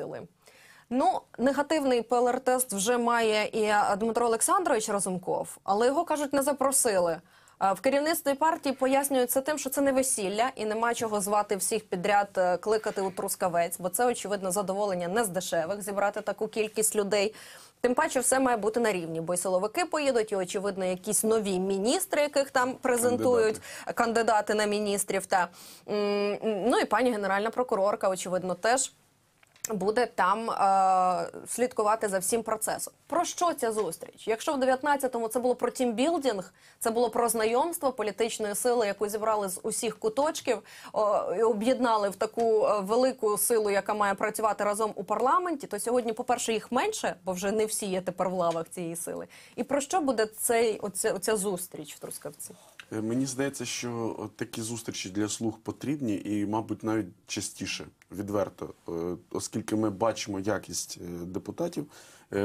сили. Ну, негативний ПЛР-тест вже має і Дмитро Олександрович Разумков, але його кажуть, не запросили. В керівництві партії пояснюють це тим, що це не весілля і нема чого звати всіх підряд, е, кликати у трускавець, бо це очевидно задоволення не з дешевих зібрати таку кількість людей. Тим паче, все має бути на рівні, бо й силовики поїдуть, і очевидно, якісь нові міністри, яких там презентують кандидати, кандидати на міністрів. Та ну і пані генеральна прокурорка, очевидно, теж буде там е, слідкувати за всім процесом. Про що ця зустріч? Якщо в 19-му це було про тімбілдінг, це було про знайомство політичної сили, яку зібрали з усіх куточків, е, і об'єднали в таку е, велику силу, яка має працювати разом у парламенті, то сьогодні, по перше, їх менше, бо вже не всі є тепер в лавах цієї сили. І про що буде цей оця, оця зустріч в Трускавці? Е, мені здається, що такі зустрічі для слуг потрібні, і, мабуть, навіть частіше відверто, е, оскільки ми бачимо якість е, депутатів,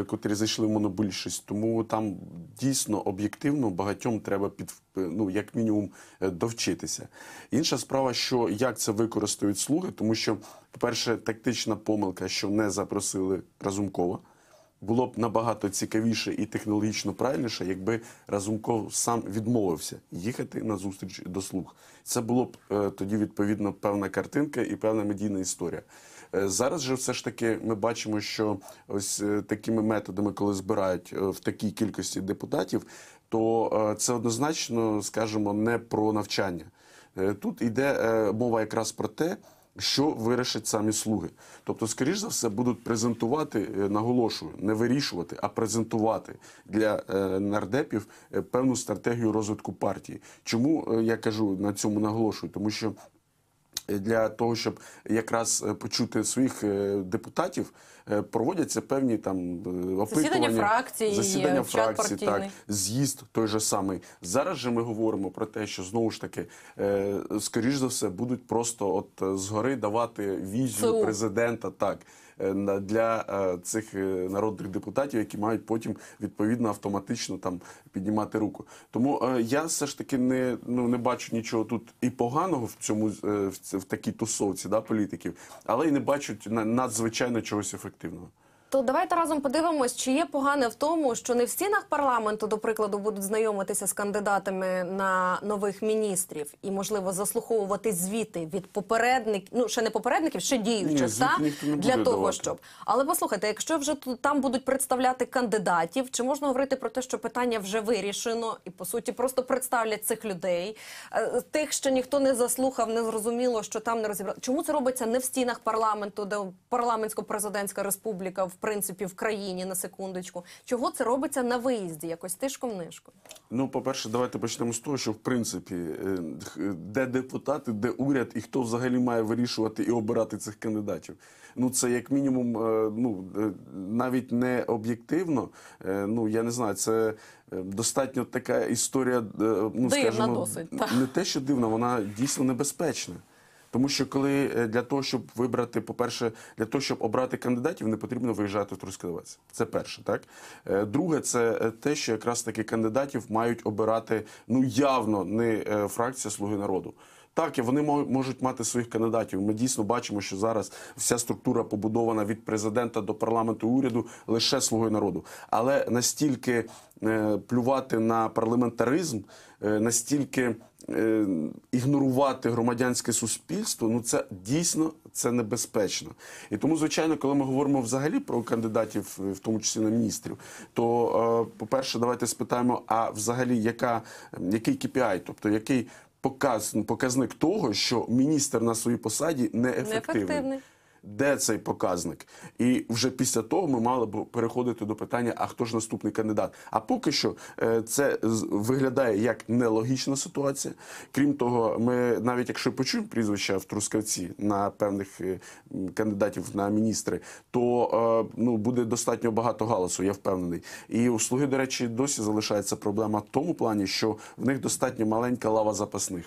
котрі зайшли в монобільшість, тому там дійсно об'єктивно багатьом треба під ну, як мінімум довчитися. Інша справа, що як це використають слуги, тому що, по перше, тактична помилка, що не запросили Разумкова було б набагато цікавіше і технологічно правильніше, якби Разумков сам відмовився їхати на зустріч до слуг. Це було б е, тоді відповідно певна картинка і певна медійна історія. Е, зараз же все ж таки ми бачимо, що ось е, такими методами, коли збирають е, в такій кількості депутатів, то е, це однозначно скажімо, не про навчання. Е, тут йде е, мова якраз про те що вирішать самі слуги. Тобто, скоріш за все, будуть презентувати, е, наголошую, не вирішувати, а презентувати для е, нардепів е, певну стратегію розвитку партії. Чому я кажу на цьому наголошую? Тому що для того, щоб якраз почути своїх депутатів. Е, проводяться певні там е, опитування, засідання фракції, засідання фракції, так з'їзд той же самий. Зараз же ми говоримо про те, що знову ж таки е, скоріш за все будуть просто от згори давати візію Су. президента так. Для цих народних депутатів, які мають потім відповідно автоматично там піднімати руку. Тому я все ж таки не ну не бачу нічого тут і поганого в цьому в такій тусовці да політиків, але й не бачу надзвичайно чогось ефективного. активного То давайте разом подивимось, чи є погане в тому, що не в стінах парламенту, до прикладу, будуть знайомитися з кандидатами на нових міністрів і можливо заслуховувати звіти від попередників, ну ще не попередників, ще діючих та для того, давати. щоб але послухайте, якщо вже там будуть представляти кандидатів, чи можна говорити про те, що питання вже вирішено, і по суті просто представлять цих людей, е, тих, що ніхто не заслухав, не зрозуміло, що там не розібрали. Чому це робиться не в стінах парламенту, де парламентсько-президентська республіка в? принципі в країні на секундочку. Чого це робиться на виїзді? Якось тишком нишком? Ну, по перше, давайте почнемо з того, що в принципі е, де депутати, де уряд і хто взагалі має вирішувати і обирати цих кандидатів. Ну це як мінімум, е, ну е, навіть не об'єктивно. Ну я не знаю, це. Достатньо така історія, ну дивна скажімо, досить, не те, що дивна, вона дійсно небезпечна. Тому що коли е, для того, щоб вибрати, по-перше, для того, щоб обрати кандидатів, не потрібно виїжджати в Трускавець. Це перше, так е, друге, це е, те, що якраз таки кандидатів мають обирати ну явно не фракція Слуги народу. Так, і вони можуть мати своїх кандидатів. Ми дійсно бачимо, що зараз вся структура побудована від президента до парламенту уряду лише слугою народу, але настільки е, плювати на парламентаризм, е, настільки. Е, ігнорувати громадянське суспільство, ну це дійсно це небезпечно, і тому, звичайно, коли ми говоримо взагалі про кандидатів, в тому числі на міністрів, то по перше, давайте спитаємо: а взагалі, яка який KPI, тобто який показ ну, показник того, що міністр на своїй посаді неефективний. неефективний де цей показник. І вже після того ми мали б переходити до питання: а хто ж наступний кандидат? А поки що е, це виглядає як нелогічна ситуація. Крім того, ми навіть якщо почуємо прізвища в Трускавці на певних е, кандидатів на міністри, то е, ну буде достатньо багато галасу, я впевнений. І у слуги, до речі, досі залишається проблема в тому плані, що в них достатньо маленька лава запасних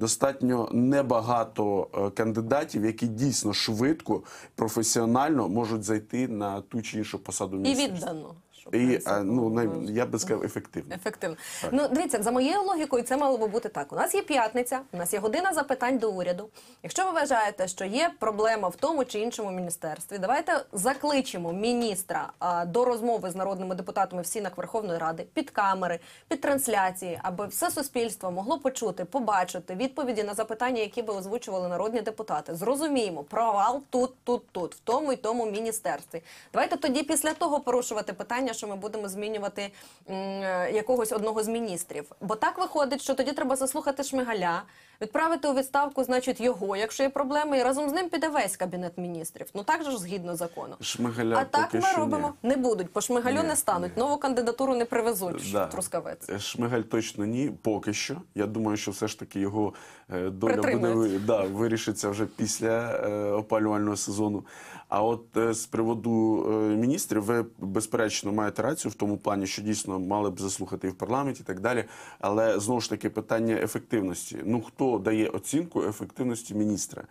достатньо небагато е, кандидатів, які дійсно швидко професіонально можуть зайти на ту чи іншу посаду міністерства. І віддано і а, ну най... я би сказав ефективно. Ефективно. Так. Ну дивіться, за моєю логікою, це мало би бути так. У нас є п'ятниця, у нас є година запитань до уряду. Якщо ви вважаєте, що є проблема в тому чи іншому міністерстві, давайте закличемо міністра а, до розмови з народними депутатами в сінах Верховної Ради під камери, під трансляції, аби все суспільство могло почути, побачити відповіді на запитання, які би озвучували народні депутати. Зрозуміємо, провал тут, тут, тут, в тому і тому міністерстві. Давайте тоді після того порушувати питання голосування, що ми будемо змінювати е, якогось одного з міністрів. Бо так виходить, що тоді треба заслухати Шмигаля. Відправити у відставку, значить, його, якщо є проблеми, і разом з ним піде весь кабінет міністрів. Ну так же ж згідно закону. Шмигаля а так ми робимо ні. не будуть. По шмигалю ні, не стануть. Ні. Нову кандидатуру не привезуть. Е, да. Трускавець е, шмигаль точно ні. Поки що. Я думаю, що все ж таки його е, доля буде да, вирішиться вже після е, опалювального сезону. А от е, з приводу е, міністрів, ви безперечно маєте рацію в тому плані, що дійсно мали б заслухати і в парламенті і так далі. Але знову ж таки питання ефективності. Ну хто дає оцінку ефективності міністра.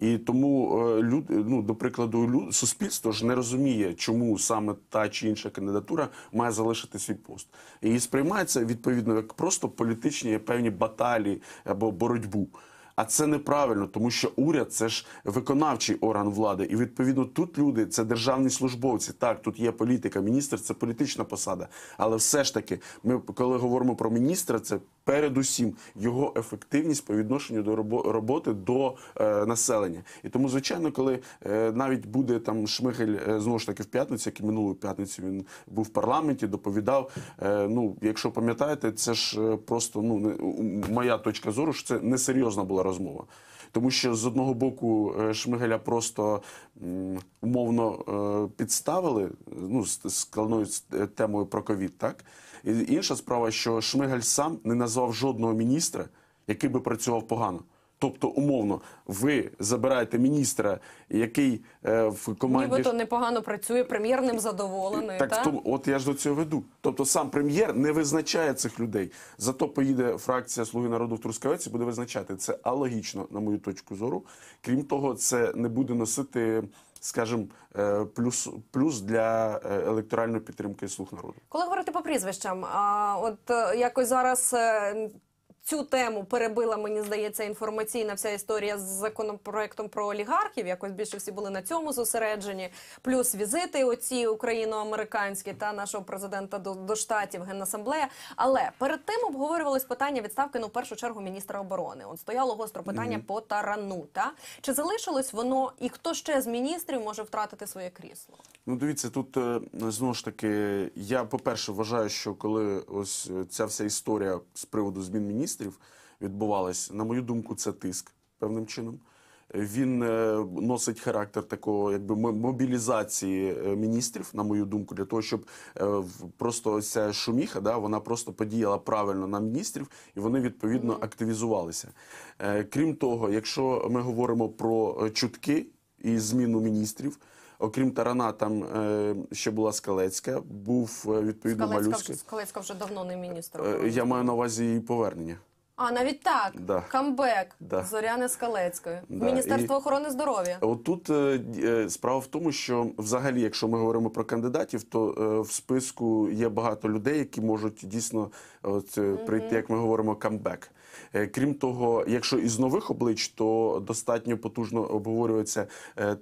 І тому е, люд, ну, до прикладу, люд, суспільство ж не розуміє, чому саме та чи інша кандидатура має залишити свій пост. І сприймається відповідно як просто політичні певні баталії або боротьбу. А це неправильно, тому що уряд це ж виконавчий орган влади, і відповідно тут люди це державні службовці. Так, тут є політика. Міністр це політична посада, але все ж таки, ми коли говоримо про міністра, це передусім його ефективність по відношенню до роботи до е, населення. І тому, звичайно, коли е, навіть буде там Шмигель е, знову ж таки в п'ятницю, як і минулої п'ятниці він був в парламенті, доповідав. Е, ну, якщо пам'ятаєте, це ж е, просто ну не моя точка зору, що це несерйозна була розмова. Тому що з одного боку е, Шмигаля просто умовно е, підставили ну, з складною е, темою про ковід. Так І інша справа, що Шмигаль сам не назвав жодного міністра, який би працював погано. Тобто, умовно, ви забираєте міністра, який е, в команді Нібито непогано працює, прем'єр ним задоволений. Так та? в от я ж до цього веду. Тобто, сам прем'єр не визначає цих людей. Зато поїде фракція Слуги народу в Трускавець і буде визначати це алогічно, на мою точку зору. Крім того, це не буде носити, скажімо, е, плюс плюс для е, електоральної підтримки слуг народу. Коли говорити по прізвищам, а от е, якось зараз цю тему перебила, мені здається, інформаційна вся історія з законопроектом про олігархів. Якось більше всі були на цьому зосереджені. Плюс візити оці україно-американські та нашого президента до, до штатів генасамблея. Але перед тим обговорювалось питання відставки ну в першу чергу міністра оборони. он стояло гостро питання mm -hmm. по тарану. Та чи залишилось воно і хто ще з міністрів може втратити своє крісло? Ну, дивіться, тут е, знову ж таки, я по перше вважаю, що коли ось е, ця вся історія з приводу змін міністрів, міністрів відбувалась. На мою думку, це тиск певним чином. Він е, носить характер такого, якби мобілізації е, міністрів, на мою думку, для того, щоб е, просто ця шуміха да вона просто подіяла правильно на міністрів, і вони відповідно активізувалися. Крім того, якщо ми говоримо про чутки і зміну міністрів. Окрім тарана, там е, ще була Скалецька, був е, відповідно Скалецька, Малюцький. Скалецька вже давно не міністр. Е, Я маю на увазі її повернення. А, навіть так. Да. Камбек да. Зоряни Скалецької. Да. Міністерство і... охорони здоров'я. От тут е, е, справа в тому, що взагалі, якщо ми говоримо про кандидатів, то е, в списку є багато людей, які можуть дійсно от, е, прийти, mm як ми говоримо, камбек. Е, крім того, якщо із нових облич, то достатньо потужно обговорюється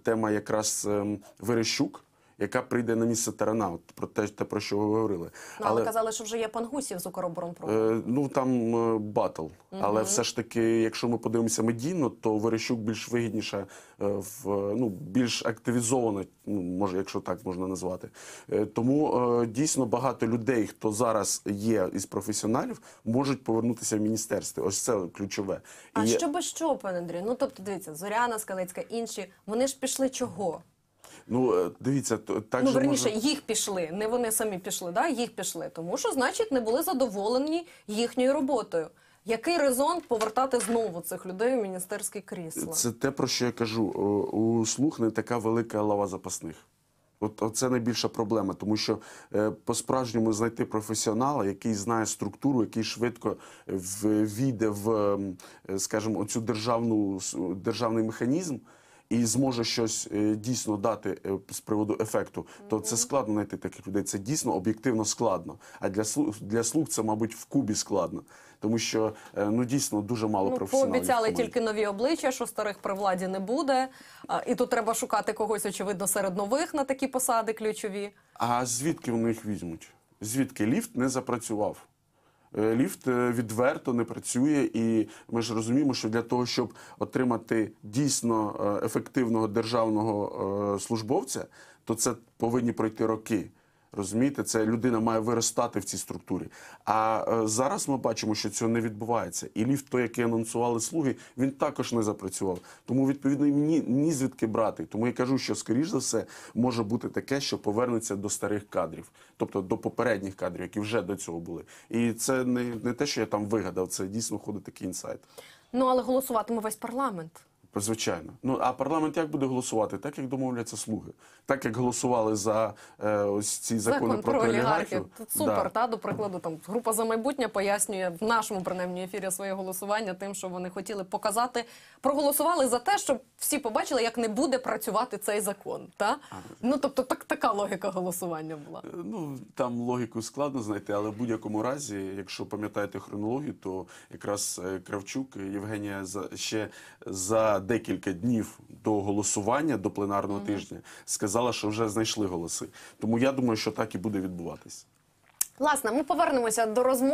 тема якраз ем, Верещук яка прийде на місце Тарана, от про те, те, про що ви говорили. Ну, але, але казали, що вже є пангусів з Укроборонпрому. Е, ну там е, батл. Угу. Але все ж таки, якщо ми подивимося медійно, то Верещук більш вигідніше е, в ну більш активізовано, ну може, якщо так можна назвати. Е, тому е, дійсно багато людей, хто зараз є із професіоналів, можуть повернутися в міністерство. Ось це ключове. А І... що би що, пане Андрію? Ну тобто, дивіться, Зоряна Скалицька, інші вони ж пішли чого? Ну е, дивіться, так ну, же верніше може... їх пішли. Не вони самі пішли, да їх пішли, тому що значить не були задоволені їхньою роботою. Який резон повертати знову цих людей у міністерське крісла? Це те, про що я кажу. У слух не така велика лава запасних. От це найбільша проблема, тому що е, по-справжньому знайти професіонала, який знає структуру, який швидко війде в, е, скажімо, оцю державну державний механізм і зможе щось е, дійсно дати е, з приводу ефекту, то це складно знайти таких людей. Це дійсно об'єктивно складно. А для слуг для слуг це, мабуть, в кубі складно, тому що е, ну дійсно дуже мало ну, професіоналів. Пообіцяли тільки нові обличчя, що старих при владі не буде, і тут треба шукати когось, очевидно, серед нових на такі посади ключові. А звідки вони їх візьмуть? Звідки ліфт не запрацював? Е, ліфт е, відверто не працює, і ми ж розуміємо, що для того, щоб отримати дійсно е, ефективного державного службовця, то це повинні пройти роки. Розумієте, це людина має виростати в цій структурі. А е, зараз ми бачимо, що цього не відбувається. І ліфт, той, який анонсували слуги, він також не запрацював. Тому відповідно мені ні звідки брати. Тому я кажу, що скоріш за все може бути таке, що повернеться до старих кадрів, тобто до попередніх кадрів, які вже до цього були. І це не, не те, що я там вигадав. Це дійсно ходить такий інсайт. Ну але голосуватиме весь парламент. Звичайно, ну а парламент як буде голосувати, так як домовляться слуги, так як голосували за е, ось ці закони про олігархів. Супер да. та до прикладу. Там група за майбутнє пояснює в нашому принаймні ефірі своє голосування, тим, що вони хотіли показати, проголосували за те, щоб всі побачили, як не буде працювати цей закон. Та а, ну тобто, так така логіка голосування була. Е, ну там логіку складно знайти, але в будь-якому разі, якщо пам'ятаєте хронологію, то якраз е, Кравчук Євгенія за ще за декілька днів до голосування до пленарного mm -hmm. тижня сказала, що вже знайшли голоси. Тому я думаю, що так і буде відбуватись. Власне, ми повернемося до розмови.